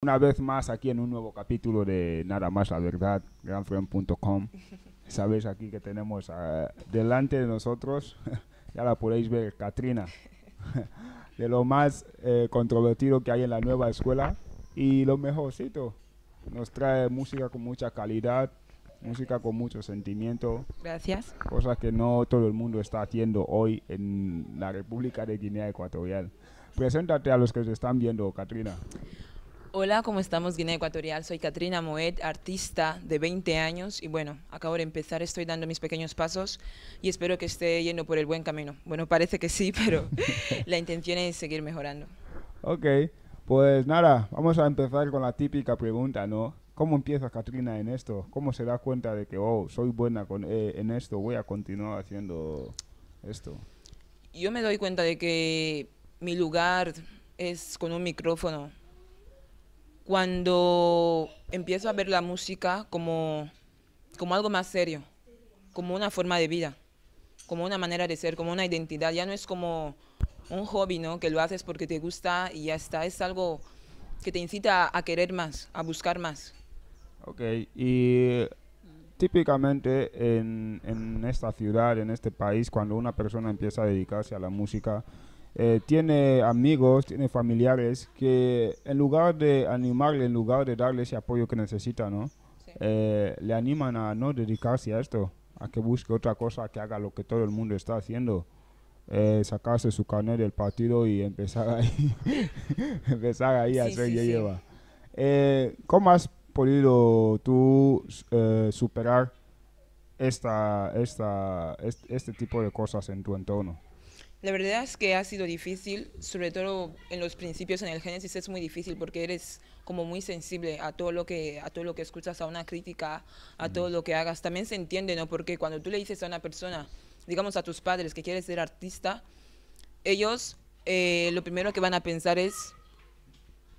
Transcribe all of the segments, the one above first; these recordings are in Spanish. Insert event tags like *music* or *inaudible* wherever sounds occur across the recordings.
Una vez más aquí en un nuevo capítulo de Nada más la verdad, granfriend.com. *laughs* Sabes aquí que tenemos eh, delante de nosotros, *laughs* ya la podéis ver, Katrina, *laughs* de lo más eh, controvertido que hay en la nueva escuela y lo mejorcito. Nos trae música con mucha calidad, música con mucho sentimiento. Gracias. Cosa que no todo el mundo está haciendo hoy en la República de Guinea Ecuatorial. Preséntate a los que te están viendo, Katrina. Hola, ¿cómo estamos? Guinea Ecuatorial. Soy Katrina Moed, artista de 20 años y bueno, acabo de empezar, estoy dando mis pequeños pasos y espero que esté yendo por el buen camino. Bueno, parece que sí, *laughs* pero la intención es seguir mejorando. Ok, pues nada, vamos a empezar con la típica pregunta, ¿no? ¿Cómo empieza Katrina en esto? ¿Cómo se da cuenta de que, oh, soy buena con, eh, en esto, voy a continuar haciendo esto? Yo me doy cuenta de que mi lugar es con un micrófono cuando empiezo a ver la música como, como algo más serio, como una forma de vida, como una manera de ser, como una identidad. Ya no es como un hobby, ¿no? Que lo haces porque te gusta y ya está. Es algo que te incita a, querer más, a buscar más. Ok, y típicamente en, en esta ciudad, en este país, cuando una persona empieza a dedicarse a la música, eh, tiene amigos, tiene familiares que en lugar de animarle, en lugar de darle ese apoyo que necesita, ¿no? Eh, le animan a no dedicarse a esto, a que busque otra cosa, que haga lo que todo el mundo está haciendo. Eh, sacarse su carnet del partido y empezar ahí, *laughs* empezar ahí a hacer sí, lleva. ¿Cómo has podido tú superar esta, esta, este tipo de cosas en tu entorno? La verdad es que ha sido difícil, sobre todo en los principios en el Génesis es muy difícil porque eres como muy sensible a todo lo que a todo lo que escuchas, a una crítica, a todo lo que hagas. También se entiende, ¿no? Porque cuando tú le dices a una persona, digamos a tus padres que quieres ser artista, ellos eh, lo primero que van a pensar es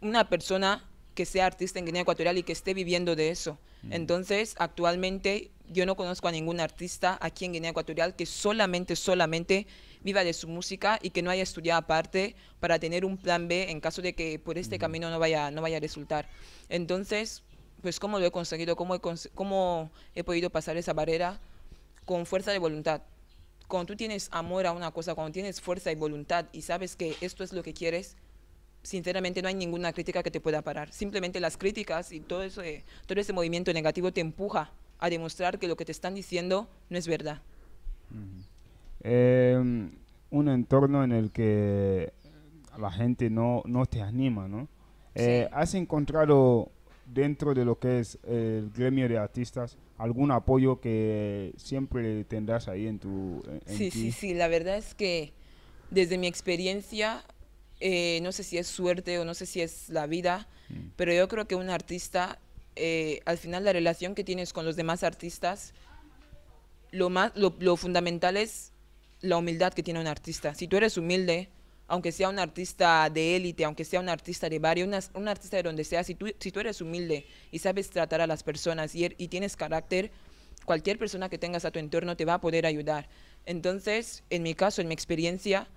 una persona que sea artista en Guinea Ecuatorial y que esté viviendo de eso. Entonces, actualmente yo no conozco a ningún artista aquí en Guinea Ecuatorial que solamente, solamente viva de su música y que no haya estudiado aparte para tener un plan B en caso de que por este camino no vaya, no vaya a resultar. Entonces, pues cómo lo he conseguido, cómo he, cómo he podido pasar esa barrera con fuerza de voluntad. Cuando tú tienes amor a una cosa, cuando tienes fuerza y voluntad y sabes que esto es lo que quieres, sinceramente no hay ninguna crítica que te pueda parar. Simplemente las críticas y todo, eso, todo ese movimiento negativo te empuja a demostrar que lo que te están diciendo no es verdad. Eh, un entorno en el que la gente no, no te anima, ¿no? Eh, ¿Has encontrado dentro de lo que es el gremio de artistas algún apoyo que siempre tendrás ahí en tu... sí, sí, sí, la verdad es que desde mi experiencia, eh, no sé si es suerte o no sé si es la vida, mm. pero yo creo que un artista eh, al final la relación que tienes con los demás artistas, lo, más, lo, fundamental es la humildad que tiene un artista. Si tú eres humilde, aunque sea un artista de élite, aunque sea un artista de barrio, un artista de donde sea, si tú, eres humilde y sabes tratar a las personas er, y, tienes carácter, cualquier persona que tengas a tu entorno te va a poder ayudar. Entonces, en mi caso, en mi experiencia,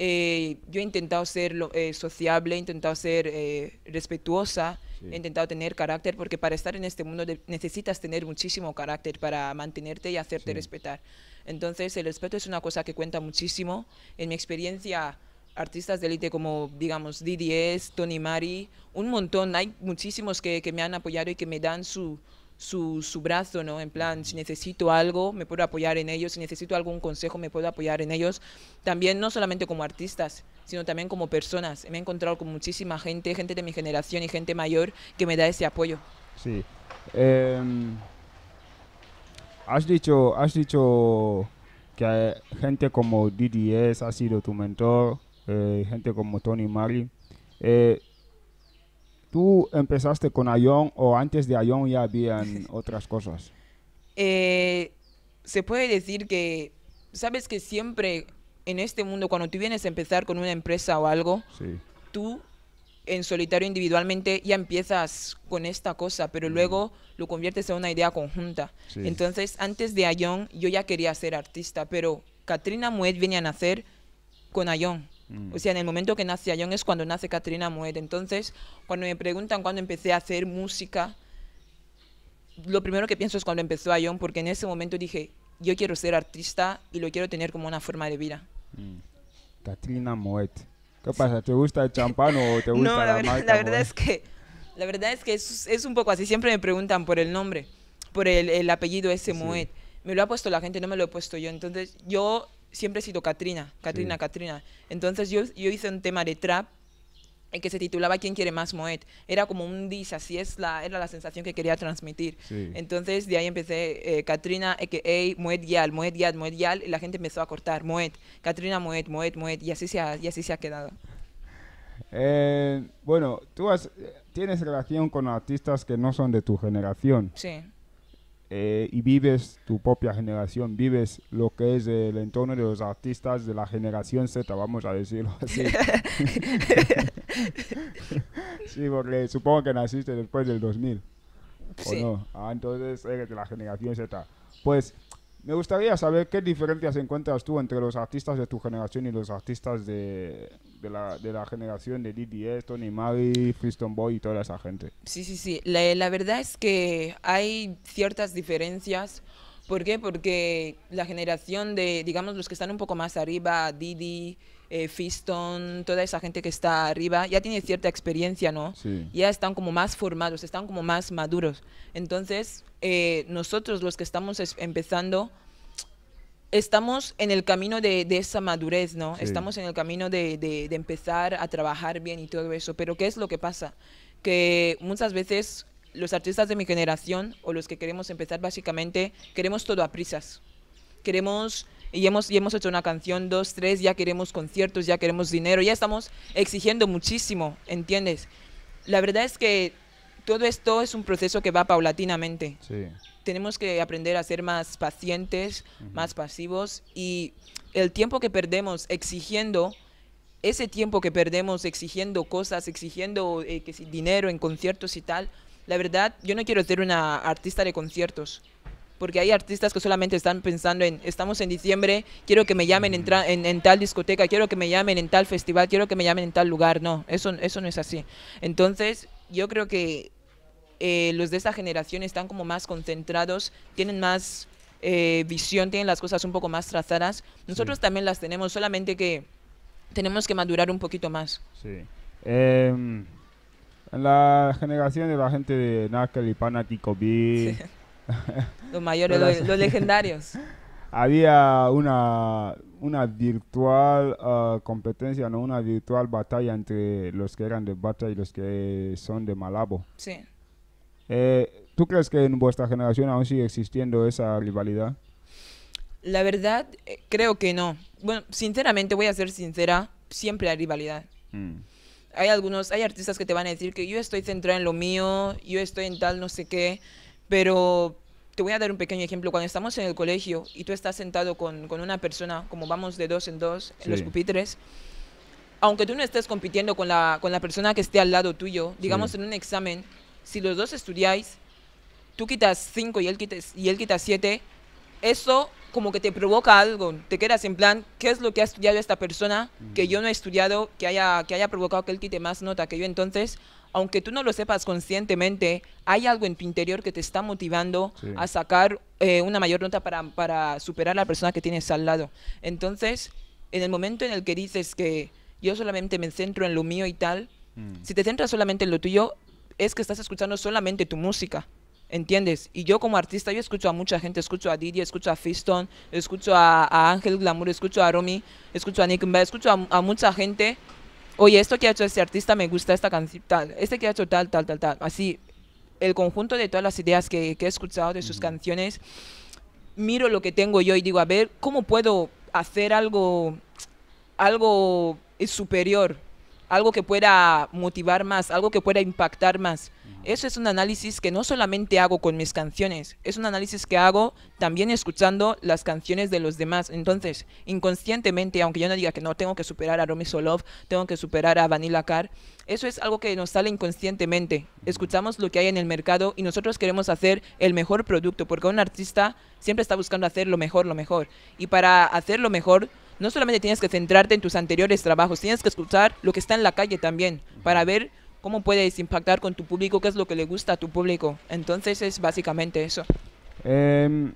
eh, yo he intentado ser eh, sociable, he intentado ser eh, respetuosa, he intentado tener carácter, porque para estar en este mundo necesitas tener muchísimo carácter para mantenerte y hacerte respetar. Entonces, el respeto es una cosa que cuenta muchísimo. En mi experiencia, artistas de élite como, digamos, Didier, Tony Mari, un montón, hay muchísimos que, que me han apoyado y que me dan su, su, su, brazo, ¿no? En plan, si necesito algo, me puedo apoyar en ellos, si necesito algún consejo, me puedo apoyar en ellos. También, no solamente como artistas, sino también como personas. Me he encontrado con muchísima gente, gente de mi generación y gente mayor que me da ese apoyo. Sí. Em, has dicho, has dicho que gente como DDS ha sido tu mentor, eh, gente como Tony Marley. Eh, ¿Tú empezaste con Ayón o antes de Ayón ya habían *laughs* otras cosas? Eh, se puede decir que, sabes que siempre en este mundo, cuando tú vienes a empezar con una empresa o algo, tú en solitario individualmente ya empiezas con esta cosa, pero mm. luego lo conviertes en una idea conjunta. Entonces, antes de Ayón, yo ya quería ser artista, pero Katrina Muet viene a nacer con Ayón. Mm. O sea, en el momento que nace Ayón es cuando nace Katrina Moet, Entonces, cuando me preguntan cuándo empecé a hacer música, lo primero que pienso es cuando empezó Ayón, porque en ese momento dije, yo quiero ser artista y lo quiero tener como una forma de vida. Katrina mm. Catrina Moet. ¿Qué pasa? ¿Te gusta el champán o te *laughs* gusta la, marca verdad, la verdad es que la verdad es que es, un poco así. Siempre me preguntan por el nombre, por el, apellido ese Moet. Me lo ha puesto la gente, no me lo he puesto yo. Entonces yo siempre he sido Katrina, Katrina, Katrina. Entonces yo, yo hice un tema de trap eh, que se titulaba ¿Quién quiere más Moet? Era como un dis, así es la, era la sensación que quería transmitir. Entonces de ahí empecé, eh, Katrina, a.k.a. Moet Yal, Moet Yal, Moet Yal, y la gente empezó a cortar, Moet, Katrina Moet, Moet, Moet, y así se ha, y así se ha quedado. Eh, bueno, tú eh, tienes relación con artistas que no son de tu generación. Sí. Eh, y vives tu propia generación, vives lo que es el entorno de los artistas de la generación Z, vamos a decirlo así. *laughs* *laughs* sí, porque supongo que naciste después del 2000, ¿o no? Ah, entonces eres de la generación Z. Pues me gustaría saber qué diferencias encuentras tú entre los artistas de tu generación y los artistas de, de, la, de la, generación de Diddy eh, Tony Mari, Freestone Boy y toda esa gente. Sí, sí, sí. la verdad es que hay ciertas diferencias ¿Por qué? Porque la generación de, digamos, los que están un poco más arriba, Didi, eh, Fiston, toda esa gente que está arriba, ya tiene cierta experiencia, ¿no? Ya están como más formados, están como más maduros. Entonces, eh, nosotros los que estamos empezando, estamos en el camino de, esa madurez, ¿no? Estamos en el camino de, de, empezar a trabajar bien y todo eso. Pero ¿qué es lo que pasa? Que muchas veces los artistas de mi generación o los que queremos empezar básicamente, queremos todo a prisas. Queremos, y hemos, y hemos hecho una canción, dos, tres, ya queremos conciertos, ya queremos dinero, ya estamos exigiendo muchísimo, ¿entiendes? La verdad es que todo esto es un proceso que va paulatinamente. Sí. Tenemos que aprender a ser más pacientes, más pasivos y el tiempo que perdemos exigiendo, ese tiempo que perdemos exigiendo cosas, exigiendo eh, que dinero en conciertos y tal, la verdad, yo no quiero ser una artista de conciertos. Porque hay artistas que solamente están pensando en, estamos en diciembre, quiero que me llamen en, en, tal discoteca, quiero que me llamen en tal festival, quiero que me llamen en tal lugar. No, eso, eso no es así. Entonces, yo creo que eh, los de esta generación están como más concentrados, tienen más eh, visión, tienen las cosas un poco más trazadas. Nosotros también las tenemos, solamente que tenemos que madurar un poquito más. Sí. Em, en la generación de la gente de y Tico B. Sí. *laughs* los mayores, los, legendarios. *laughs* Había una, virtual ah, competencia, no una virtual batalla entre los que eran de Bata y los que son de Malabo. Sí. Eh, ¿Tú crees que en vuestra generación aún sigue existiendo esa rivalidad? La verdad, eh, creo que no. Bueno, sinceramente, voy a ser sincera, siempre hay rivalidad. Mm hay algunos, hay artistas que te van a decir que yo estoy centrada en lo mío, yo estoy en tal no sé qué, pero te voy a dar un pequeño ejemplo. Cuando estamos en el colegio y tú estás sentado con, con una persona, como vamos de dos en dos en los pupitres, aunque tú no estés compitiendo con la, con la persona que esté al lado tuyo, digamos en un examen, si los dos estudiáis, tú quitas cinco y él quita y él quita siete, eso como que te provoca algo, te quedas en plan, ¿qué es lo que ha estudiado esta persona que yo no he estudiado, que haya, provocado que él quite más nota que yo? Entonces, aunque tú no lo sepas conscientemente, hay algo en tu interior que te está motivando a sacar eh, una mayor nota para, superar a la persona que tienes al lado. Entonces, en el momento en el que dices que yo solamente me centro en lo mío y tal, mm. si te centras solamente en lo tuyo, es que estás escuchando solamente tu música. ¿Entiendes? Y yo como artista, yo escucho a mucha gente, escucho a Didi, escucho a Fiston, escucho a, Ángel Glamour, escucho a Romy, escucho a Nick Mba, escucho a, mucha gente. Oye, esto que ha hecho este artista me gusta, esta canción, tal, este que ha hecho tal, tal, tal, tal. Así, el conjunto de todas las ideas que, que he escuchado de sus canciones, miro lo que tengo yo y digo, a ver, ¿cómo puedo hacer algo, algo superior? Algo que pueda motivar más, algo que pueda impactar más eso es un análisis que no solamente hago con mis canciones, es un análisis que hago también escuchando las canciones de los demás. Entonces, inconscientemente, aunque yo no diga que no, tengo que superar a Romy Solov, tengo que superar a Vanilla Car, eso es algo que nos sale inconscientemente. Escuchamos lo que hay en el mercado y nosotros queremos hacer el mejor producto, porque un artista siempre está buscando hacer lo mejor, lo mejor. Y para hacer lo mejor, no solamente tienes que centrarte en tus anteriores trabajos, tienes que escuchar lo que está en la calle también, para ver cómo puedes impactar con tu público, qué es lo que le gusta a tu público. Entonces es básicamente eso. Em,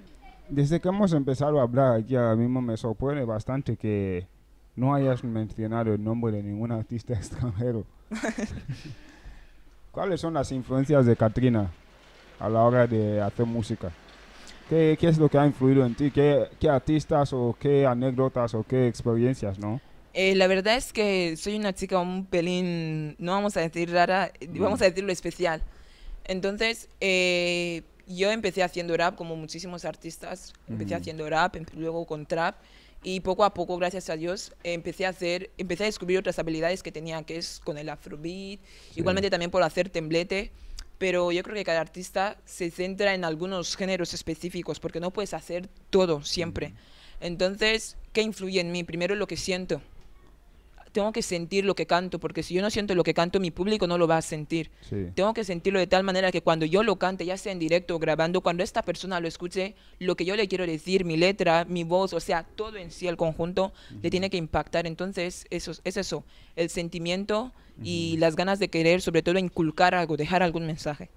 desde que hemos empezado a hablar aquí ahora mismo me sorprende bastante que no hayas mencionado el nombre de ningún artista *laughs* extranjero. *laughs* ¿Cuáles son las influencias de Katrina a la hora de hacer música? ¿Qué, es lo que ha influido en ti? ¿Qué, ¿Qué, artistas o qué anécdotas o qué experiencias, no? Eh, la verdad es que soy una chica un pelín, no vamos a decir rara, vamos a decir lo especial. Entonces, eh, yo empecé haciendo rap como muchísimos artistas. Empecé haciendo rap, em, luego con trap. Y poco a poco, gracias a Dios, empecé a hacer, empecé a descubrir otras habilidades que tenía, que es con el afrobeat, igualmente también por hacer temblete. Pero yo creo que cada artista se centra en algunos géneros específicos, porque no puedes hacer todo siempre. Entonces, ¿qué influye en mí? Primero lo que siento tengo que sentir lo que canto, porque si yo no siento lo que canto, mi público no lo va a sentir. Tengo que sentirlo de tal manera que cuando yo lo cante, ya sea en directo o grabando, cuando esta persona lo escuche, lo que yo le quiero decir, mi letra, mi voz, o sea, todo en sí, el conjunto, le tiene que impactar. Entonces, eso, es eso, el sentimiento y las ganas de querer, sobre todo, inculcar algo, dejar algún mensaje.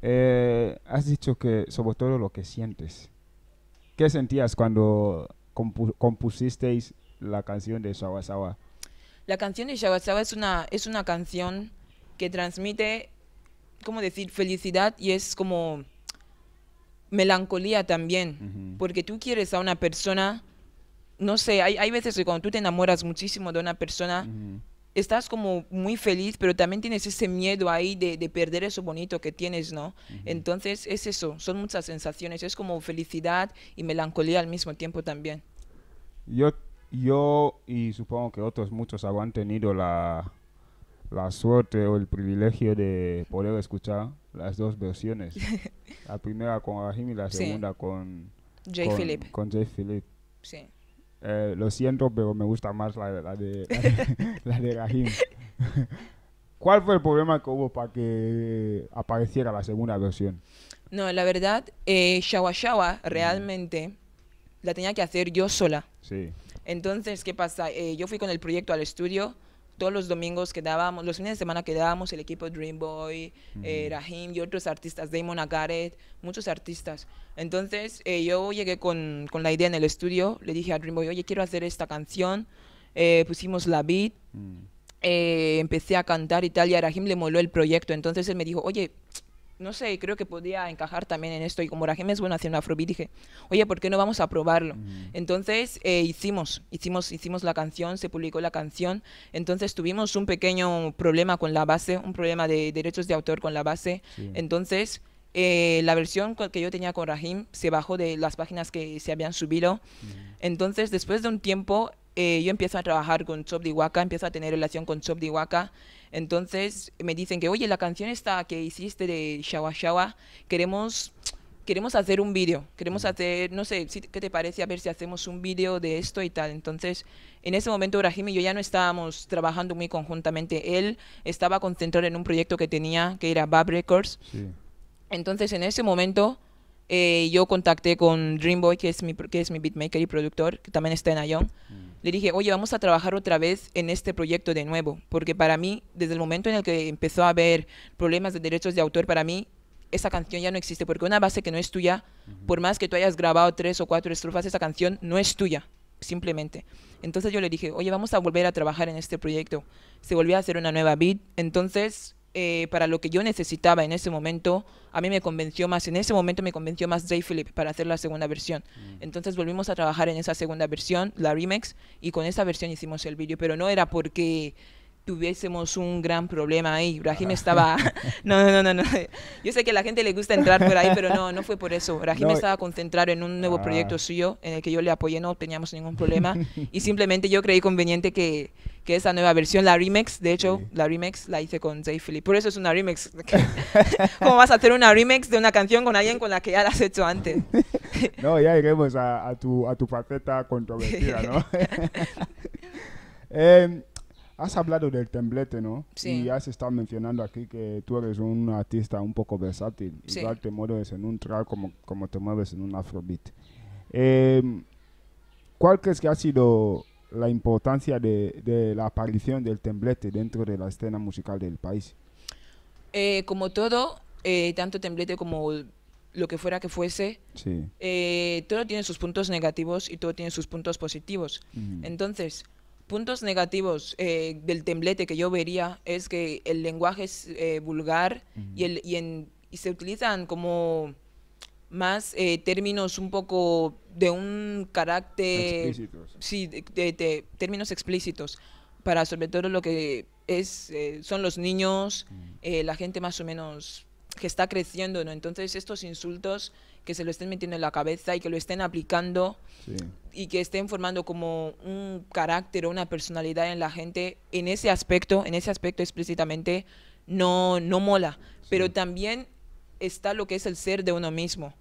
Eh, has dicho que sobre todo lo que sientes. ¿Qué sentías cuando compusisteis la canción de Sawa la canción de Yagasawa es una, es una canción que transmite, ¿cómo decir?, felicidad y es como melancolía también, porque tú quieres a una persona, no sé, hay, hay, veces que cuando tú te enamoras muchísimo de una persona, estás como muy feliz, pero también tienes ese miedo ahí de, de perder eso bonito que tienes, ¿no? Entonces es eso, son muchas sensaciones, es como felicidad y melancolía al mismo tiempo también. Yo yo y supongo que otros muchos habrán tenido la, suerte o el privilegio de poder escuchar las dos versiones. *laughs* la primera con Rahim y la segunda con Jay Philip. Con Jay Philip. Eh, lo siento, pero me gusta más la, de, la de, *laughs* *laughs* ¿Cuál fue el problema que hubo para que apareciera la segunda versión? No, la verdad, eh, Shawa realmente la tenía que hacer yo sola. Sí. Entonces, ¿qué pasa? Eh, yo fui con el proyecto al estudio. Todos los domingos quedábamos, los fines de semana quedábamos el equipo Dream Boy, eh, Rahim y otros artistas, Damon Agaret, muchos artistas. Entonces eh, yo llegué con, la idea en el estudio, le dije a Dream Boy, oye, quiero hacer esta canción. pusimos la beat, mm. empecé a cantar y tal, y a Rahim le moló el proyecto. Entonces él me dijo, oye, no sé, creo que podía encajar también en esto. Y como Rahim es bueno haciendo afrobeat, dije, oye, ¿por qué no vamos a probarlo? Mm. Entonces eh, hicimos, hicimos, hicimos la canción, se publicó la canción. Entonces tuvimos un pequeño problema con la base, un problema de derechos de autor con la base. Entonces eh, la versión que yo tenía con Rahim se bajó de las páginas que se habían subido. Mm. Entonces, después de un tiempo, eh, yo empiezo a trabajar con Chop Waka, empiezo a tener relación con Chop Waka. Entonces me dicen que, oye, la canción esta que hiciste de Shawa Shawa, queremos, queremos hacer un vídeo, queremos hacer, no sé, ¿qué te parece? A ver si hacemos un vídeo de esto y tal. Entonces, en ese momento Rahim y yo ya no estábamos trabajando muy conjuntamente. Él estaba concentrado en un proyecto que tenía, que era Bab Records. Entonces, en ese momento... Eh, yo contacté con Dreamboy, que es mi, que es mi beatmaker y productor, que también está en Ion. Mm le dije, oye, vamos a trabajar otra vez en este proyecto de nuevo, porque para mí, desde el momento en el que empezó a haber problemas de derechos de autor, para mí esa canción ya no existe, porque una base que no es tuya, por más que tú hayas grabado tres o cuatro estrofas, esa canción no es tuya, simplemente. Entonces yo le dije, oye, vamos a volver a trabajar en este proyecto. Se volvió a hacer una nueva beat, entonces eh, para lo que yo necesitaba en ese momento, a mí me convenció más, en ese momento me convenció más Jay Philip para hacer la segunda versión. Mm. Entonces volvimos a trabajar en esa segunda versión, la remix, y con esa versión hicimos el vídeo, pero no era porque tuviésemos un gran problema ahí. Ibrahim ah. estaba... *laughs* No, no, no, no, Yo sé que a la gente le gusta entrar por ahí, pero no, no fue por eso. Ibrahim estaba concentrado en un nuevo ah. proyecto suyo en el que yo le apoyé, no teníamos ningún *laughs* problema. Y simplemente yo creí conveniente que, que esa nueva versión, la remix, de hecho, la remix la hice con Jay Philip. Por eso es una remix. *laughs* ¿Cómo vas a hacer una remix de una canción con alguien con la que ya la has hecho antes? no, ya lleguemos a, tu, a tu faceta controvertida, ¿no? eh, Has hablado del temblete, ¿no? Sí. Y has estado mencionando aquí que tú eres un artista un poco versátil. Igual te mueves en un track como, como te mueves en un afrobeat. Eh, ¿Cuál crees que ha sido la importancia de, la aparición del temblete dentro de la escena musical del país? Eh, como todo, eh, tanto temblete como lo que fuera que fuese, sí. todo tiene sus puntos negativos y todo tiene sus puntos positivos. Entonces, Puntos negativos eh, del temblete que yo vería es que el lenguaje es eh, vulgar y, el, se utilizan como más eh, términos un poco de un carácter... Sí, de, términos explícitos para sobre todo lo que es, son los niños, la gente más o menos que está creciendo, ¿no? Entonces estos insultos que se lo estén metiendo en la cabeza y que lo estén aplicando y que estén formando como un carácter o una personalidad en la gente, en ese aspecto, en ese aspecto explícitamente, no, no mola. Pero también está lo que es el ser de uno mismo.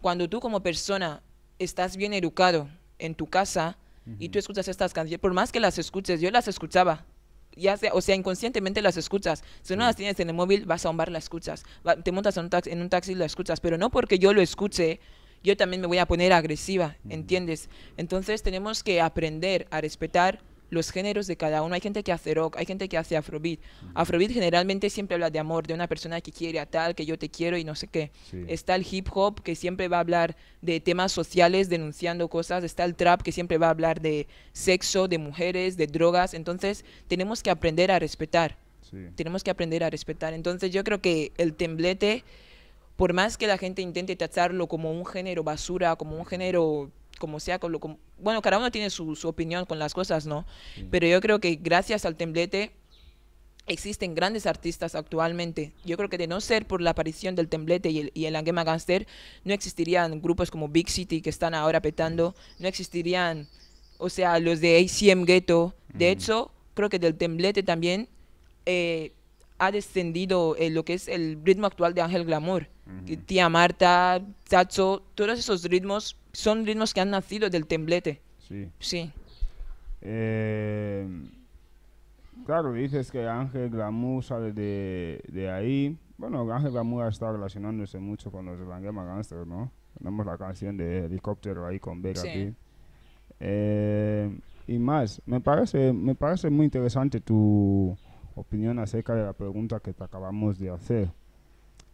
Cuando tú como persona estás bien educado en tu casa y tú escuchas estas canciones, por más que las escuches, yo las escuchaba, ya sea, o sea, inconscientemente las escuchas. Si no las mm. tienes en el móvil, vas a un las escuchas. te montas un, taxi, en un taxi y las escuchas. Pero no porque yo lo escuche, yo también me voy a poner agresiva, mm. ¿entiendes? Entonces tenemos que aprender a respetar los géneros de cada uno. Hay gente que hace rock, hay gente que hace afrobeat. Afrobeat generalmente siempre habla de amor, de una persona que quiere a tal, que yo te quiero y no sé qué. Está el hip hop que siempre va a hablar de temas sociales, denunciando cosas. Está el trap que siempre va a hablar de sexo, de mujeres, de drogas. Entonces tenemos que aprender a respetar. Tenemos que aprender a respetar. Entonces yo creo que el temblete, por más que la gente intente tacharlo como un género basura, como un género como sea, con bueno, cada uno tiene su, opinión con las cosas, ¿no? Pero yo creo que gracias al temblete existen grandes artistas actualmente. Yo creo que de no ser por la aparición del temblete y el, y el Gangster, no existirían grupos como Big City que están ahora petando, no existirían, o sea, los de ACM Ghetto. De hecho, creo que del temblete también eh, ha descendido eh, lo que es el ritmo actual de Ángel Glamour. Tía Marta, Tacho, todos esos ritmos son ritmos que han nacido del temblete. Sí. Sí. Eh, claro, dices que Ángel Glamú sale de, ahí. Bueno, Ángel Glamú ha estado relacionándose mucho con los de ¿no? Tenemos la canción de Helicóptero ahí con Vera aquí. Eh, y más, me parece, me parece muy interesante tu opinión acerca de la pregunta que te acabamos de hacer.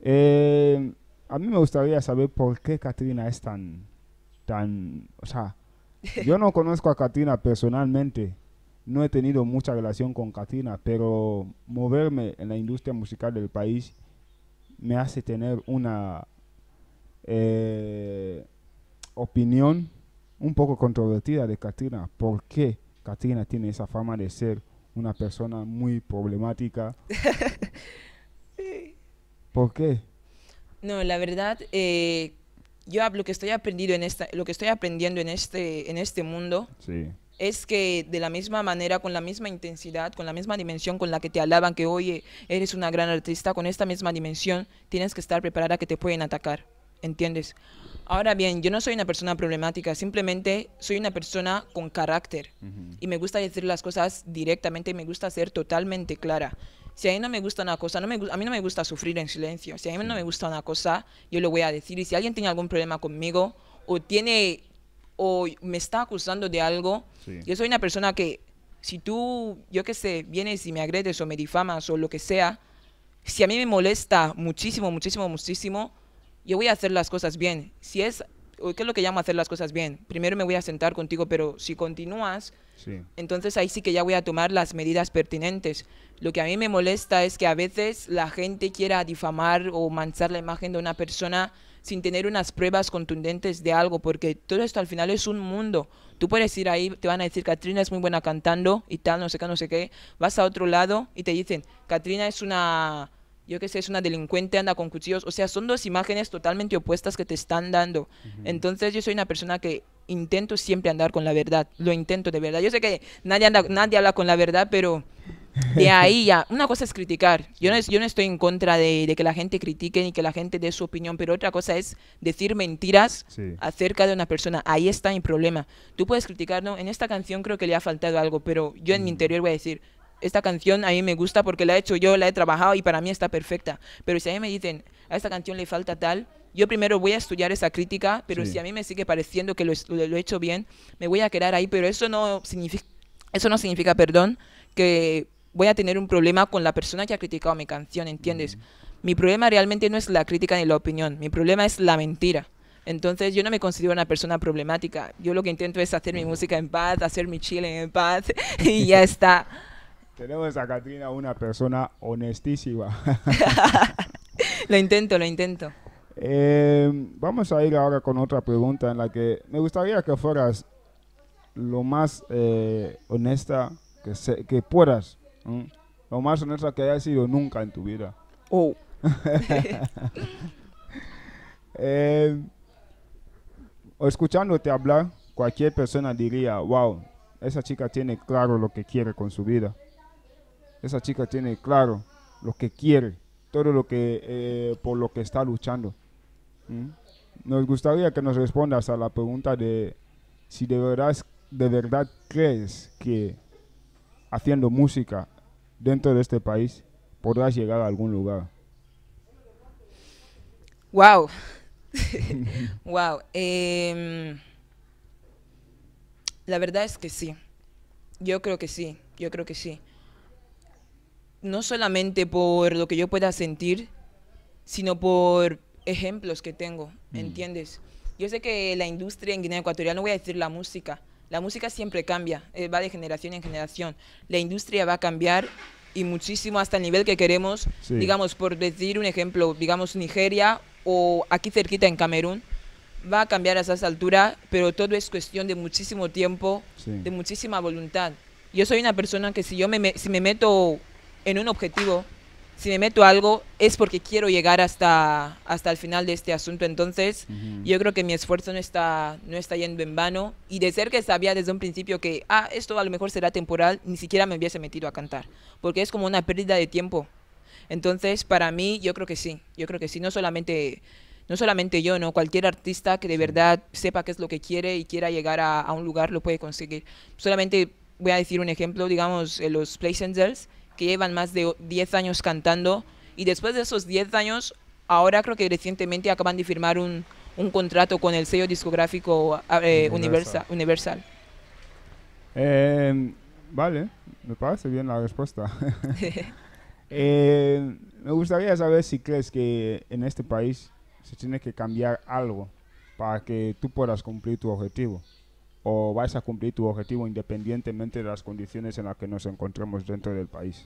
Eh, a mí me gustaría saber por qué Katrina es tan o sea, yo no conozco a Katina personalmente, no he tenido mucha relación con Katina, pero moverme en la industria musical del país me hace tener una eh, opinión un poco controvertida de Katina. ¿Por qué Katina tiene esa fama de ser una persona muy problemática? *laughs* ¿Por qué? No, la verdad, eh, yo lo que estoy lo que estoy aprendiendo en este, en este mundo es que de la misma manera, con la misma intensidad, con la misma dimensión con la que te alaban, que oye, eres una gran artista, con esta misma dimensión tienes que estar preparada que te pueden atacar. ¿Entiendes? Ahora bien, yo no soy una persona problemática, simplemente soy una persona con carácter y me gusta decir las cosas directamente y me gusta ser totalmente clara si a mí no me gusta una cosa, no me, a mí no me gusta sufrir en silencio. Si a mí no me gusta una cosa, yo lo voy a decir. Y si alguien tiene algún problema conmigo o tiene o me está acusando de algo, yo soy una persona que si tú, yo qué sé, vienes y me agredes o me difamas o lo que sea, si a mí me molesta muchísimo, muchísimo, muchísimo, yo voy a hacer las cosas bien. Si es ¿qué es lo que llamo hacer las cosas bien? Primero me voy a sentar contigo, pero si continúas, entonces ahí sí que ya voy a tomar las medidas pertinentes. Lo que a mí me molesta es que a veces la gente quiera difamar o manchar la imagen de una persona sin tener unas pruebas contundentes de algo, porque todo esto al final es un mundo. Tú puedes ir ahí, te van a decir, Katrina es muy buena cantando y tal, no sé qué, no sé qué. Vas a otro lado y te dicen, Katrina es una yo que sé, es una delincuente, anda con cuchillos. O sea, son dos imágenes totalmente opuestas que te están dando. Entonces yo soy una persona que intento siempre andar con la verdad. Lo intento de verdad. Yo sé que nadie, anda, nadie habla con la verdad, pero de *laughs* ahí ya. Una cosa es criticar. Yo no, estoy en contra de, que la gente critique ni que la gente dé su opinión, pero otra cosa es decir mentiras acerca de una persona. Ahí está mi problema. Tú puedes criticar, no, en esta canción creo que le ha faltado algo, pero yo en mi mm. interior voy a decir, esta canción a mí me gusta porque la he hecho yo, la he trabajado y para mí está perfecta. Pero si a mí me dicen, a esta canción le falta tal, yo primero voy a estudiar esa crítica, pero si a mí me sigue pareciendo que lo, he hecho bien, me voy a quedar ahí, pero eso no significa, eso no significa, perdón, que voy a tener un problema con la persona que ha criticado mi canción, ¿entiendes? Mm. Mi problema realmente no es la crítica ni la opinión, mi problema es la mentira. Entonces yo no me considero una persona problemática. Yo lo que intento es hacer mi música en paz, hacer mi chile en paz *laughs* y ya está. Tenemos a Katrina una persona honestísima. *laughs* lo intento, lo intento. Em, vamos a ir ahora con otra pregunta en la que me gustaría que fueras lo más eh, honesta que, puedas. Lo más honesta que hayas sido nunca en tu vida. Oh. *laughs* Em, escuchándote hablar, cualquier persona diría, wow, esa chica tiene claro lo que quiere con su vida esa chica tiene claro lo que quiere, todo lo que eh, por lo que está luchando. ¿Mm? Nos gustaría que nos respondas a la pregunta de si de verdad, de verdad crees que haciendo música dentro de este país podrás llegar a algún lugar. Wow. wow. *laughs* Em, la verdad es que sí. Yo creo que sí. Yo creo que sí no solamente por lo que yo pueda sentir, sino por ejemplos que tengo, mm. ¿entiendes? Yo sé que la industria en Guinea Ecuatorial, no voy a decir la música, la música siempre cambia, eh, va de generación en generación. La industria va a cambiar y muchísimo hasta el nivel que queremos, digamos, por decir un ejemplo, digamos Nigeria o aquí cerquita en Camerún, va a cambiar a esa altura, pero todo es cuestión de muchísimo tiempo, de muchísima voluntad. Yo soy una persona que si yo si me meto en un objetivo, si me meto a algo, es porque quiero llegar hasta, hasta el final de este asunto. Entonces, yo creo que mi esfuerzo no está, no está yendo en vano. Y de ser que sabía desde un principio que, ah, esto a lo mejor será temporal, ni siquiera me hubiese metido a cantar. Porque es como una pérdida de tiempo. Entonces, para mí, yo creo que sí. Yo creo que sí. No solamente no solamente yo, ¿no? Cualquier artista que de verdad sepa qué es lo que quiere y quiera llegar a, a un lugar lo puede conseguir. Solamente voy a decir un ejemplo, digamos, los Place Angels que llevan más de 10 años cantando y después de esos 10 años, ahora creo que recientemente acaban de firmar un, un contrato con el sello discográfico ah, eh, Universal. Universal. Eh, vale, me parece bien la respuesta. *laughs* *laughs* Eh, me gustaría saber si crees que en este país se tiene que cambiar algo para que tú puedas cumplir tu objetivo o vas a cumplir tu objetivo independientemente de las condiciones en las que nos encontremos dentro del país?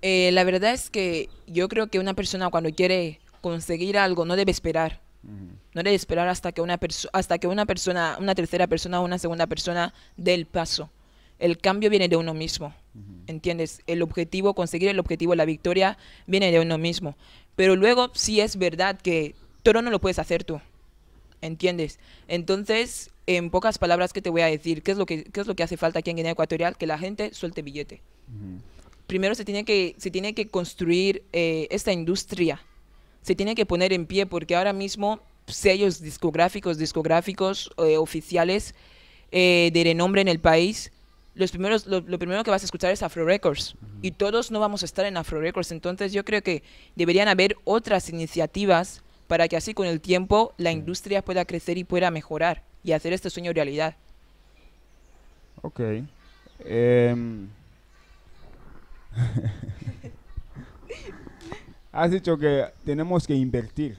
Eh, la verdad es que yo creo que una persona cuando quiere conseguir algo no debe esperar. No debe esperar hasta que una hasta que una persona, una tercera persona o una segunda persona dé el paso. El cambio viene de uno mismo. ¿Entiendes? El objetivo, conseguir el objetivo, la victoria, viene de uno mismo. Pero luego sí es verdad que todo no lo puedes hacer tú. ¿entiendes? Entonces, en pocas palabras, ¿qué te voy a decir? ¿Qué es lo que, es lo que hace falta aquí en Guinea Ecuatorial? Que la gente suelte billete. Primero se tiene que, se tiene que construir eh, esta industria, se tiene que poner en pie, porque ahora mismo sellos discográficos, discográficos eh, oficiales eh, de renombre en el país, los primeros, lo, primero que vas a escuchar es Afro Records. Y todos no vamos a estar en Afro Records. Entonces yo creo que deberían haber otras iniciativas para que así con el tiempo la industria pueda crecer y pueda mejorar y hacer este sueño realidad. Ok. Em. *laughs* Has dicho que tenemos que invertir.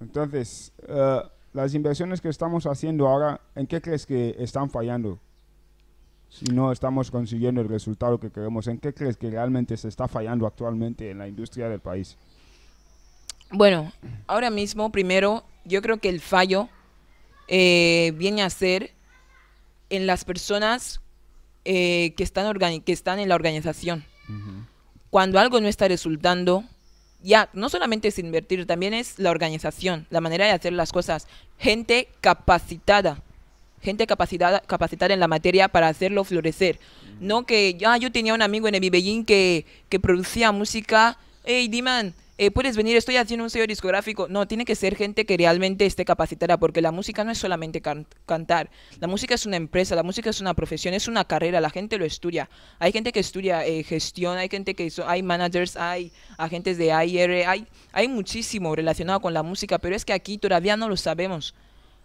Entonces, eh, las inversiones que estamos haciendo ahora, ¿en qué crees que están fallando? Si no estamos consiguiendo el resultado que queremos, ¿en qué crees que realmente se está fallando actualmente en la industria del país? Bueno, ahora mismo, primero, yo creo que el fallo eh, viene a ser en las personas eh, que, están que están en la organización. Cuando algo no está resultando, ya, no solamente es invertir, también es la organización, la manera de hacer las cosas. Gente capacitada, gente capacitada, capacitar en la materia para hacerlo florecer. No que ya ah, yo tenía un amigo en el Bibellín que, que producía música, hey, Diman, eh, puedes venir, estoy haciendo un sello discográfico. No, tiene que ser gente que realmente esté capacitada, porque la música no es solamente cantar. La música es una empresa, la música es una profesión, es una carrera, la gente lo estudia. Hay gente que estudia eh, gestión, hay gente que hay managers, hay agentes de IR. hay, hay muchísimo relacionado con la música, pero es que aquí todavía no lo sabemos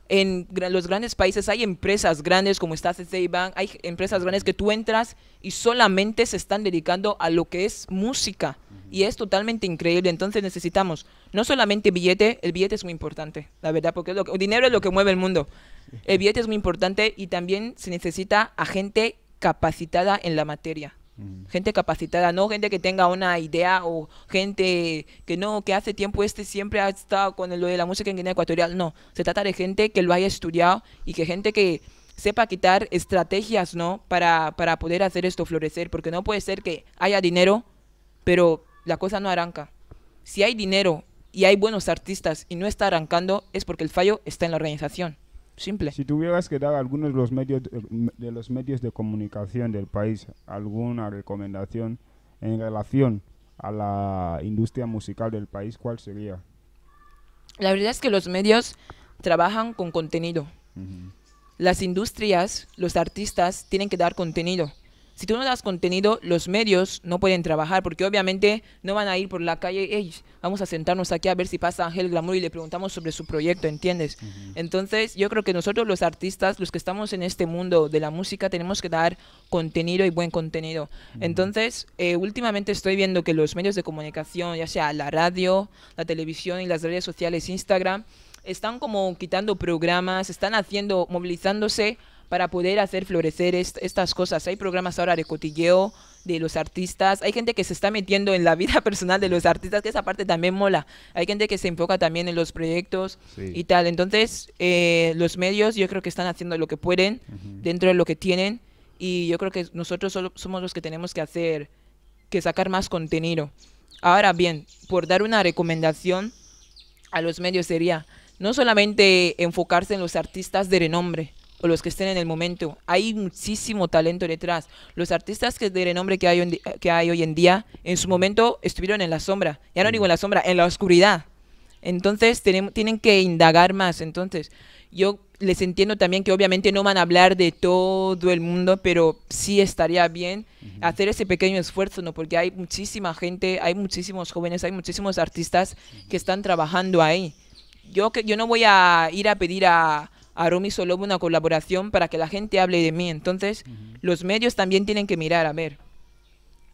en los grandes países hay empresas grandes como está CCI Bank, hay empresas grandes que tú entras y solamente se están dedicando a lo que es música y es totalmente increíble. Entonces necesitamos no solamente billete, el billete es muy importante, la verdad, porque el dinero es lo que mueve el mundo. El billete es muy importante y también se necesita a gente capacitada en la materia. Mm. Gente capacitada, no gente que tenga una idea o gente que no, que hace tiempo este siempre ha estado con lo de la música en Guinea Ecuatorial. No, se trata de gente que lo haya estudiado y que gente que sepa quitar estrategias, ¿no? Para, para poder hacer esto florecer, porque no puede ser que haya dinero, pero la cosa no arranca. Si hay dinero y hay buenos artistas y no está arrancando, es porque el fallo está en la organización. Simple. Si tuvieras que dar a algunos de los medios eh, de, los medios de comunicación del país alguna recomendación en relación a la industria musical del país, ¿cuál sería? La verdad es que los medios trabajan con contenido. Las industrias, los artistas tienen que dar contenido si tú no das contenido, los medios no pueden trabajar porque obviamente no van a ir por la calle, vamos a sentarnos aquí a ver si pasa Ángel Glamour y le preguntamos sobre su proyecto, ¿entiendes? Entonces yo creo que nosotros los artistas, los que estamos en este mundo de la música, tenemos que dar contenido y buen contenido. Entonces, eh, últimamente estoy viendo que los medios de comunicación, ya sea la radio, la televisión y las redes sociales, Instagram, están como quitando programas, están haciendo, movilizándose para poder hacer florecer estas cosas. Hay programas ahora de cotilleo de los artistas, hay gente que se está metiendo en la vida *laughs* personal de los artistas, que esa parte también mola, hay gente que se enfoca también en los proyectos y tal. Entonces, eh, los medios yo creo que están haciendo lo que pueden dentro de lo que tienen y yo creo que nosotros solo somos los que tenemos que hacer, que sacar más contenido. Ahora bien, por dar una recomendación a los medios sería no solamente enfocarse en los artistas de renombre, o los que estén en el momento. Hay muchísimo talento detrás. Los artistas que de renombre que hay, hoy, que hay hoy en día, en su momento estuvieron en la sombra. Ya no digo en la sombra, en la oscuridad. Entonces tienen que indagar más. Entonces yo les entiendo también que obviamente no van a hablar de todo el mundo, pero sí estaría bien hacer ese pequeño esfuerzo, ¿no? Porque hay muchísima gente, hay muchísimos jóvenes, hay muchísimos artistas que están trabajando ahí. Yo, que, yo no voy a ir a pedir a, Aromi solo hubo una colaboración para que la gente hable de mí. Entonces, los medios también tienen que mirar, a ver.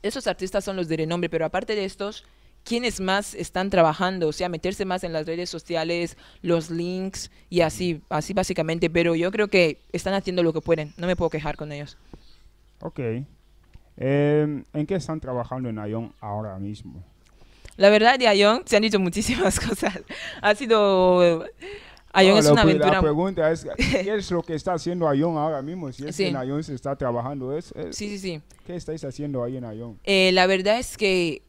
Esos artistas son los de renombre, pero aparte de estos, ¿quiénes más están trabajando? O sea, meterse más en las redes sociales, los links y así, así básicamente. Pero yo creo que están haciendo lo que pueden. No me puedo quejar con ellos. Ok. Eh, ¿En qué están trabajando en Ayón ahora mismo? La verdad, de se han dicho muchísimas *laughs* cosas. Ha sido es una La pregunta es, *laughs* ¿qué es lo que está haciendo Ayón ahora mismo? Si es que en Ayón se está trabajando. Es, eh, sí, sí, sí. ¿Qué estáis haciendo ahí en Ayón? Eh, la verdad es que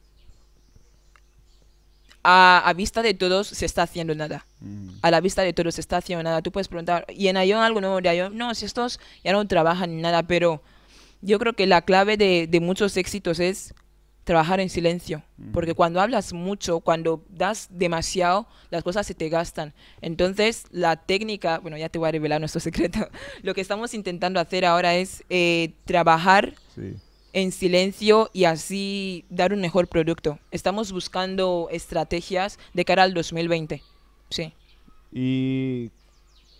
a, vista de todos se está haciendo nada. Mm. A la vista de todos se está haciendo nada. Tú puedes preguntar, ¿y en Ayón algo nuevo de Ayón? No, si estos ya no trabajan ni nada, pero yo creo que la clave de, de muchos éxitos es trabajar en silencio, porque cuando hablas mucho, cuando das demasiado, las cosas se te gastan. Entonces, la técnica, bueno, ya te voy a revelar nuestro *laughs* secreto, lo que estamos intentando hacer ahora es eh, trabajar en silencio y así dar un mejor producto. Estamos buscando estrategias de cara al 2020. Sí. ¿Y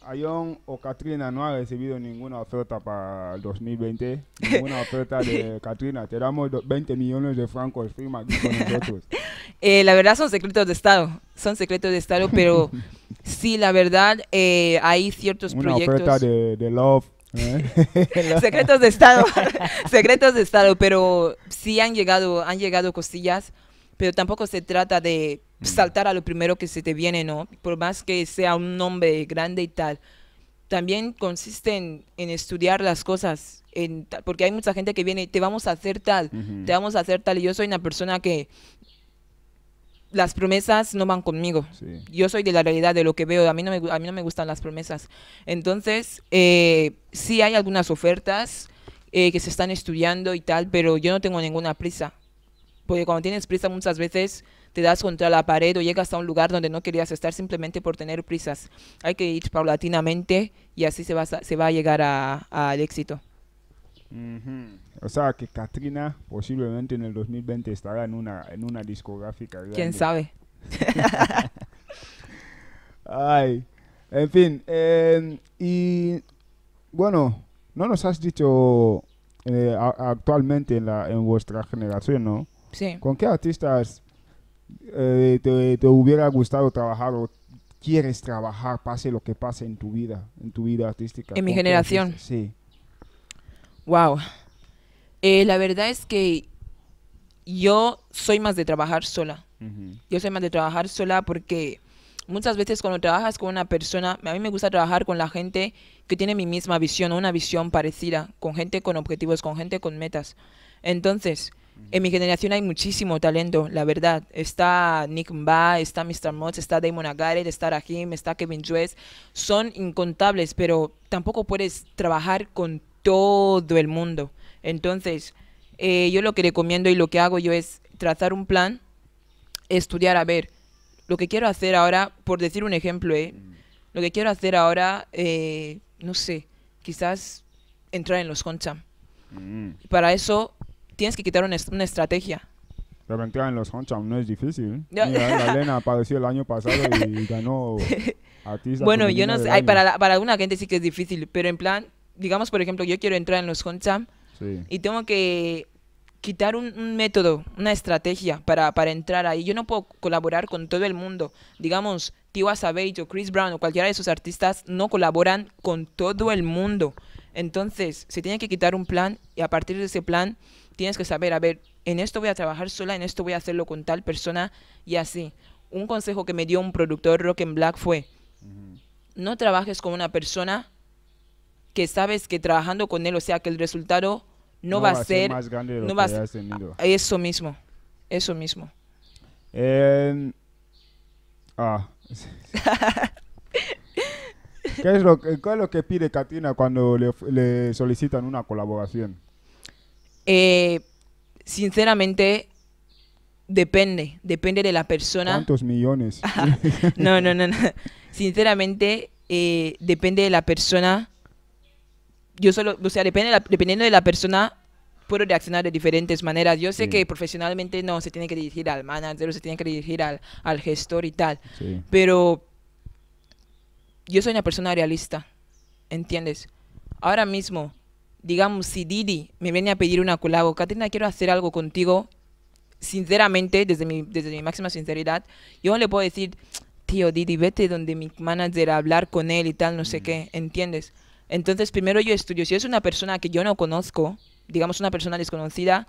Ayón o Katrina no ha recibido ninguna oferta para el 2020, *laughs* ninguna oferta de Katrina. Te damos 20 millones de francos, con nosotros. *laughs* Eh, la verdad son secretos de Estado, son secretos de Estado, pero *laughs* sí, la verdad, eh, hay ciertos proyectos. Una oferta de, Love. ¿eh? secretos de Estado, secretos de Estado, pero sí han llegado, han llegado costillas, pero tampoco se trata de Mm. saltar a lo primero que se te viene, ¿no? Por más que sea un nombre grande y tal. También consiste en, estudiar las cosas, porque hay mucha gente que viene, y te vamos a hacer tal, te vamos a hacer tal, y yo soy una persona que las promesas no van conmigo. Yo soy de la realidad, de lo que veo, a mí no me, a mí no me gustan las promesas. Entonces, eh, sí hay algunas ofertas eh, que se están estudiando y tal, pero yo no tengo ninguna prisa, porque cuando tienes prisa muchas veces te das contra la pared o llegas a un lugar donde no querías estar simplemente por tener prisas. Hay que ir paulatinamente y así se va, se va a llegar al éxito. O sea que Katrina posiblemente en el 2020 estará en una, en una discográfica. ¿Quién sabe? *laughs* Ay, en fin. Em, y bueno, no nos has dicho eh, actualmente en, la, en vuestra generación, ¿no? Sí. ¿Con qué artistas eh, te, hubiera gustado trabajar o quieres trabajar, pase lo que pase en tu vida, en tu vida artística? En mi generación. Sí. Wow. Eh, la verdad es que yo soy más de trabajar sola. Yo soy más de trabajar sola porque muchas veces cuando trabajas con una persona, a mí me gusta trabajar con la gente que tiene mi misma visión o una visión parecida, con gente con objetivos, con gente con metas. Entonces, en mi generación hay muchísimo talento, la verdad. Está Nick Mba, está Mr. Motz, está Damon Agarrett, está Rahim, está Kevin Juez. Son incontables, pero tampoco puedes trabajar con todo el mundo. Entonces, eh, yo lo que recomiendo y lo que hago yo es trazar un plan, estudiar, a ver, lo que quiero hacer ahora, por decir un ejemplo, eh, lo que quiero hacer ahora, eh, no sé, quizás entrar en los Concham. Mm. Para eso tienes que quitar una, estrategia. La en los Honcham no es difícil. la Elena *laughs* apareció el año pasado y *laughs* ganó Bueno, yo no sé, para, alguna gente sí que es difícil, pero en plan, digamos por ejemplo, yo quiero entrar en los Honcham y tengo que quitar un, método, una estrategia para, entrar ahí. Yo no puedo colaborar con todo el mundo. Digamos, Tiwa Savage o Chris Brown o cualquiera de esos artistas no colaboran con todo el mundo. Entonces, se tiene que quitar un plan y a partir de ese plan tienes que saber, a ver, en esto voy a trabajar sola, en esto voy a hacerlo con tal persona y así. Un consejo que me dio un productor Rock and Black fue, no trabajes con una persona que sabes que trabajando con él, o sea, que el resultado no, va, a ser, más grande no va a ser, ah, eso mismo, eso mismo. Ah. *laughs* ¿Qué es lo que, pide Katina cuando le solicitan una colaboración? Eh, sinceramente, depende, depende de la persona. ¿Cuántos millones? *laughs* no, no, no, Sinceramente, eh, depende de la persona. Yo solo, o sea, depende dependiendo de la persona, puedo reaccionar de diferentes maneras. Yo sé que profesionalmente no, se tiene que dirigir al manager, se tiene que dirigir al, al gestor y tal. Pero yo soy una persona realista, ¿entiendes? Ahora mismo, digamos, si Didi me viene a pedir una colabo, Katrina, quiero hacer algo contigo, sinceramente, desde mi, desde mi máxima sinceridad, yo le puedo decir, tío Didi, vete donde mi manager a hablar con él y tal, no sé mm. qué, ¿entiendes? Entonces, primero yo estudio. Si es una persona que yo no conozco, digamos una persona desconocida,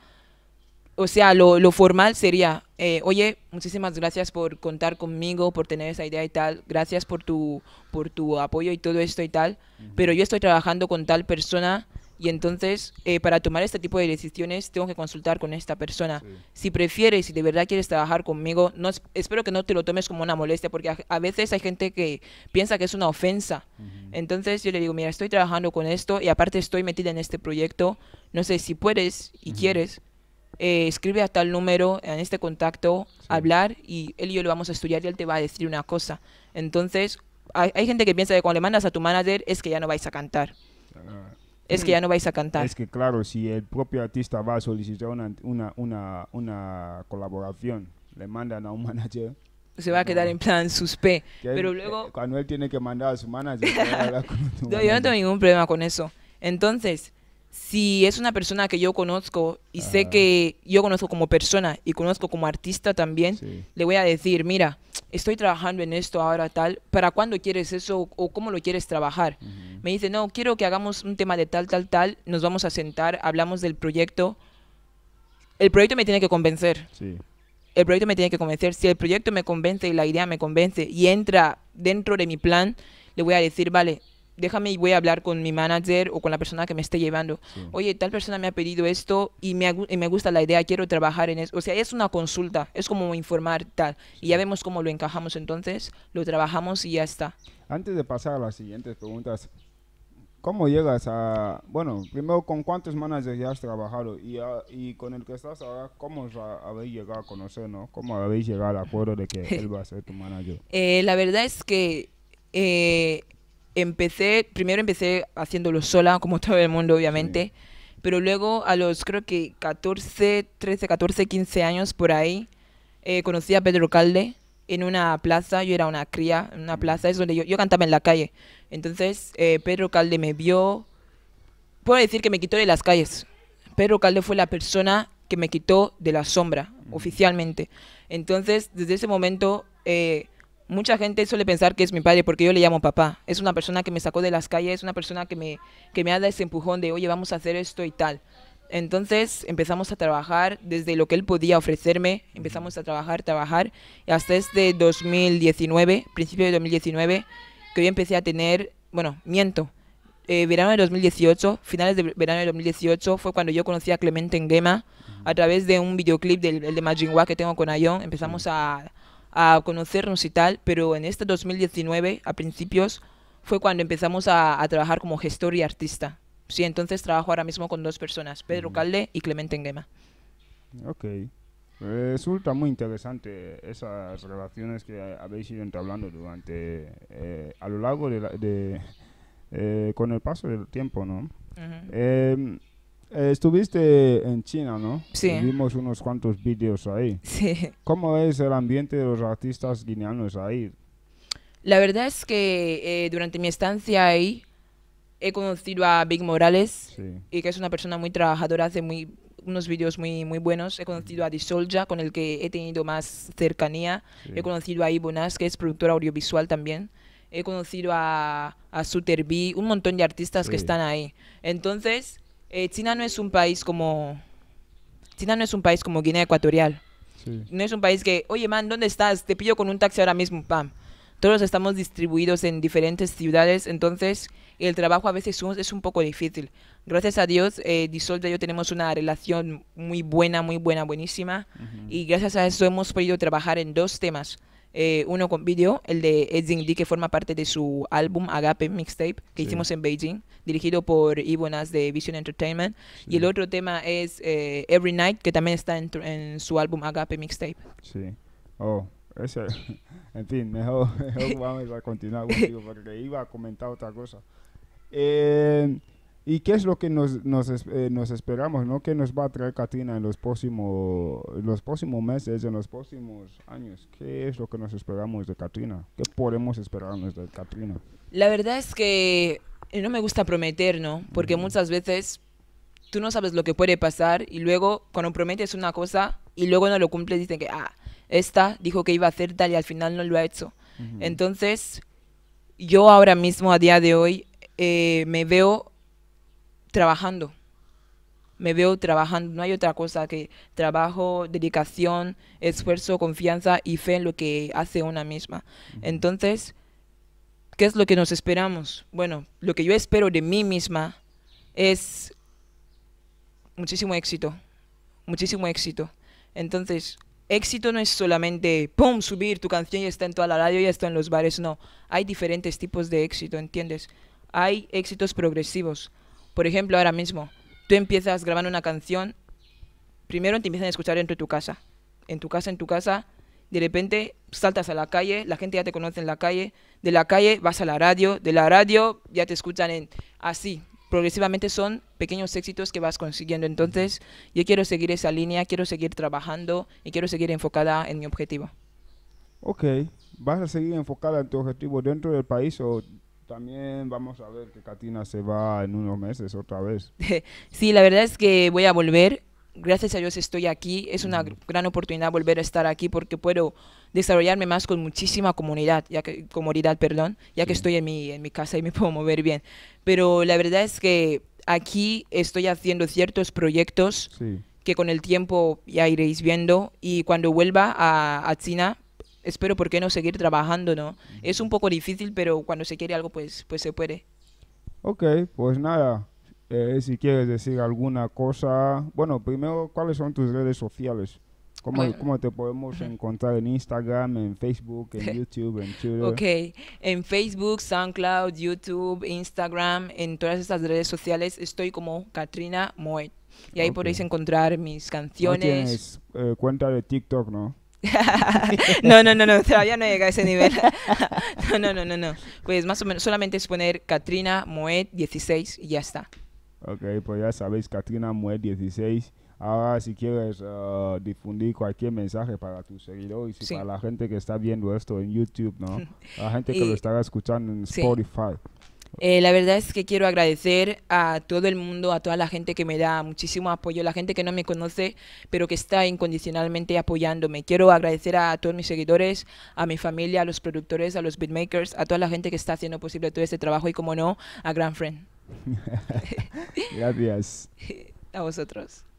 o sea, lo, lo formal sería, eh, oye, muchísimas gracias por contar conmigo, por tener esa idea y tal, gracias por tu, por tu apoyo y todo esto y tal, pero yo estoy trabajando con tal persona, y entonces, eh, para tomar este tipo de decisiones, tengo que consultar con esta persona. Si prefieres, si de verdad quieres trabajar conmigo, no, espero que no te lo tomes como una molestia, porque a, veces hay gente que piensa que es una ofensa. Entonces, yo le digo, mira, estoy trabajando con esto y aparte estoy metida en este proyecto. No sé si puedes y quieres. Eh, escribe a tal número, en este contacto, hablar y él y yo lo vamos a estudiar y él te va a decir una cosa. Entonces, hay, gente que piensa que cuando le mandas a tu manager es que ya no vais a cantar. Ah es que mm. ya no vais a cantar. Es que claro, si el propio artista va a solicitar una, una, colaboración, le mandan a un *laughs* manager. Se va a quedar en plan suspe. Pero eh, luego... Cuando él tiene que mandar a su manager. *laughs* no, yo no tengo ningún problema con eso. Entonces, si es una persona que yo conozco y sé que yo conozco como persona y conozco como artista también, le voy a decir, mira, estoy trabajando en esto ahora tal, ¿para cuándo quieres eso o cómo lo quieres trabajar? Me dice, no, quiero que hagamos un tema de tal, tal, tal, nos vamos a sentar, hablamos del proyecto. El proyecto me tiene que convencer. El proyecto me tiene que convencer. Si el proyecto me convence y la idea me convence y entra dentro de mi plan, le voy a decir, vale, déjame y voy a hablar con mi manager o con la persona que me esté llevando. Oye, tal persona me ha pedido esto y me, gusta la idea, quiero trabajar en eso. O sea, es una consulta, es como informar tal. Y ya vemos cómo lo encajamos entonces, lo trabajamos y ya está. Antes de pasar a las siguientes preguntas, ¿cómo llegas a... Bueno, primero, ¿con cuántos managers ya has trabajado? Y, y con el que estás ahora, ¿cómo habéis llegado a conocer, no? ¿Cómo habéis llegado al acuerdo de que *laughs* él va a ser tu manager? Eh, la verdad es que... Eh, empecé, primero empecé haciéndolo sola, como *laughs* todo el mundo, obviamente. Pero luego, a los creo que 14, 13, 14, 15 años por ahí, eh, conocí a Pedro Calde en una plaza. Yo era una cría en una mm. plaza, es donde yo, yo cantaba en la calle. Entonces, eh, Pedro Calde me vio. Puedo decir que me quitó de las calles. Pedro Calde fue la persona que me quitó de la sombra, mm. oficialmente. Entonces, desde ese momento, eh, Mucha gente suele pensar que es mi padre porque yo le llamo papá. Es una persona que me sacó de las calles, es una persona que me, que me ha dado ese empujón de, oye, vamos a hacer esto y tal. Entonces empezamos a trabajar desde lo que él podía ofrecerme, empezamos a trabajar, trabajar, hasta este 2019, principio de 2019, que yo empecé a tener, bueno, miento, eh, verano de 2018, finales de verano de 2018, fue cuando yo conocí a Clemente Gema a través de un videoclip del, de Majin que tengo con Ayon, empezamos mm. a a conocernos y tal, pero en este 2019, a principios, fue cuando empezamos a, trabajar como gestor y artista. Sí, entonces trabajo ahora mismo con dos personas, Pedro mm. Calde y Clemente Enguema. Ok. Resulta muy interesante esas relaciones que habéis ido entablando durante, eh, a lo largo de, eh, con el paso del tiempo, ¿no? Eh, estuviste en China, ¿no? Sí. Vimos unos cuantos vídeos ahí. Sí. ¿Cómo es el ambiente de los artistas guineanos ahí? La verdad es que eh, durante mi estancia ahí he conocido a Big Morales, y que es una persona muy trabajadora, hace muy, unos vídeos muy, muy buenos. He conocido a Disolja, con el que he tenido más cercanía. He conocido a Ibonas, que es productora audiovisual también he conocido a, a Suter un montón de artistas que están ahí. Entonces, eh, China no es un país como... China no es un país como Guinea Ecuatorial. No es un país que, oye, man, ¿dónde estás? Te pillo con un taxi ahora mismo, pam. Todos estamos distribuidos en diferentes ciudades, entonces el trabajo a veces es un poco difícil. Gracias a Dios, eh, y yo tenemos una relación muy buena, muy buena, buenísima. Y gracias a eso hemos podido trabajar en dos temas eh, uno con vídeo, el de Edging Lee, que forma parte de su álbum Agape Mixtape, que hicimos en Beijing, dirigido por Nas de Vision Entertainment. Y el otro tema es eh, Every Night, que también está en, su álbum Agape Mixtape. Sí. Oh, ese. *laughs* En fin, mejor, *laughs* mejor vamos a continuar *laughs* contigo porque iba a comentar otra cosa. Eh, ¿Y qué es lo que nos, eh, nos, esperamos, no? ¿Qué nos va a traer Katrina en los próximos, los próximos meses, en los próximos años? ¿Qué es lo que nos esperamos de Katrina? ¿Qué podemos esperarnos de Katrina? La verdad es que no me gusta prometer, ¿no? Porque muchas veces tú no sabes lo que puede pasar y luego cuando prometes una cosa y luego no lo cumples, dicen que, ah, esta dijo que iba a hacer tal y al final no lo ha hecho. Entonces, yo ahora mismo, a día de hoy, eh, me veo trabajando. Me veo trabajando, no hay otra cosa que trabajo, dedicación, esfuerzo, confianza y fe en lo que hace una misma. Entonces, ¿qué es lo que nos esperamos? Bueno, lo que yo espero de mí misma es muchísimo éxito, muchísimo éxito. Entonces, éxito no es solamente, ¡pum!, subir tu canción y está en toda la radio y está en los bares, no. Hay diferentes tipos de éxito, ¿entiendes? Hay éxitos progresivos, por ejemplo, ahora mismo, tú empiezas grabando una canción, primero te empiezan a escuchar dentro de tu casa. En tu casa, en tu casa, de repente saltas a la calle, la gente ya te conoce en la calle, de la calle vas a la radio, de la radio ya te escuchan en así. Progresivamente son pequeños éxitos que vas consiguiendo. Entonces, yo quiero seguir esa línea, quiero seguir trabajando y quiero seguir enfocada en mi objetivo. Ok, ¿vas a seguir enfocada en tu objetivo dentro del país o también vamos a ver que Katina se va en unos meses otra vez. *laughs* sí, la verdad es que voy a volver. Gracias a Dios estoy aquí. Es una gran oportunidad volver a estar aquí porque puedo desarrollarme más con muchísima comunidad, ya que, comunidad, perdón, ya que estoy en mi, en mi casa y me *laughs* puedo mover bien. Pero la verdad es que aquí estoy haciendo ciertos proyectos que con el tiempo ya iréis viendo y cuando vuelva a, a China espero, ¿por qué no seguir trabajando, no? Es un poco difícil, pero cuando se quiere algo, pues, pues se puede. Ok, pues nada, eh, si quieres decir alguna cosa. Bueno, primero, ¿cuáles son tus redes sociales? ¿Cómo, ¿Cómo, te podemos encontrar en Instagram, en Facebook, en *laughs* YouTube, en Twitter? Ok, en Facebook, SoundCloud, YouTube, Instagram, en todas estas redes sociales estoy como Katrina Moet. Y ahí podéis encontrar mis canciones. tienes eh, cuenta de TikTok, ¿no? *laughs* no, no, no, no, todavía no llega a ese nivel. *laughs* no, no, no, no, Pues más o menos, solamente es poner Katrina Moet 16 y ya está. Ok, pues ya sabéis, Katrina Moet 16. Ahora, si quieres ah, difundir cualquier mensaje para tus seguidores y para la gente que está viendo esto en YouTube, ¿no? *laughs* La gente que lo estará escuchando en Spotify. Eh, la verdad es que quiero agradecer a todo el mundo, a toda la gente que me da muchísimo apoyo, la gente que no me conoce, pero que está incondicionalmente apoyándome. Quiero agradecer a todos mis seguidores, a mi familia, a los productores, a los beatmakers, a toda la gente que está haciendo posible todo este trabajo y, como no, a Grand Friend. *laughs* *laughs* Gracias. a vosotros.